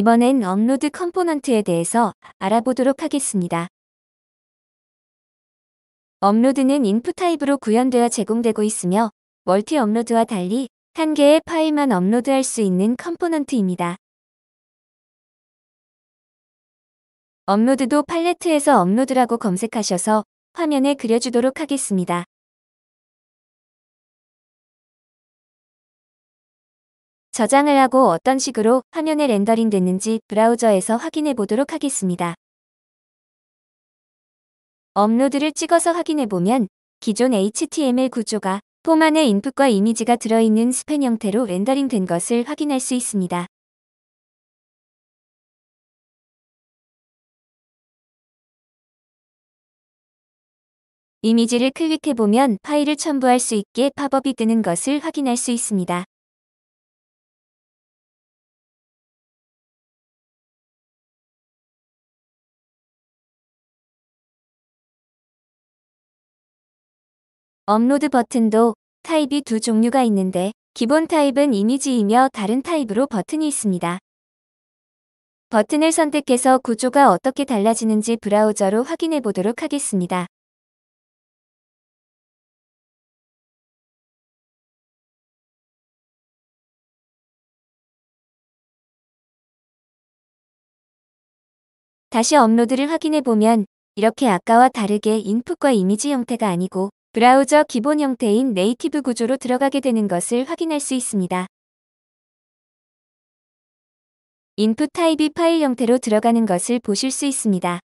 이번엔 업로드 컴포넌트에 대해서 알아보도록 하겠습니다. 업로드는 인풋 타입으로 구현되어 제공되고 있으며 멀티 업로드와 달리 한 개의 파일만 업로드할 수 있는 컴포넌트입니다. 업로드도 팔레트에서 업로드라고 검색하셔서 화면에 그려주도록 하겠습니다. 저장을 하고 어떤 식으로 화면에 렌더링 됐는지 브라우저에서 확인해 보도록 하겠습니다. 업로드를 찍어서 확인해 보면 기존 HTML 구조가 폼 안에 인풋과 이미지가 들어있는 스팬 형태로 렌더링 된 것을 확인할 수 있습니다. 이미지를 클릭해보면 파일을 첨부할 수 있게 팝업이 뜨는 것을 확인할 수 있습니다. 업로드 버튼도 타입이 두 종류가 있는데 기본 타입은 이미지이며 다른 타입으로 버튼이 있습니다. 버튼을 선택해서 구조가 어떻게 달라지는지 브라우저로 확인해 보도록 하겠습니다. 다시 업로드를 확인해 보면 이렇게 아까와 다르게 인풋과 이미지 형태가 아니고 브라우저 기본 형태인 네이티브 구조로 들어가게 되는 것을 확인할 수 있습니다. 인풋 타입이 파일 형태로 들어가는 것을 보실 수 있습니다.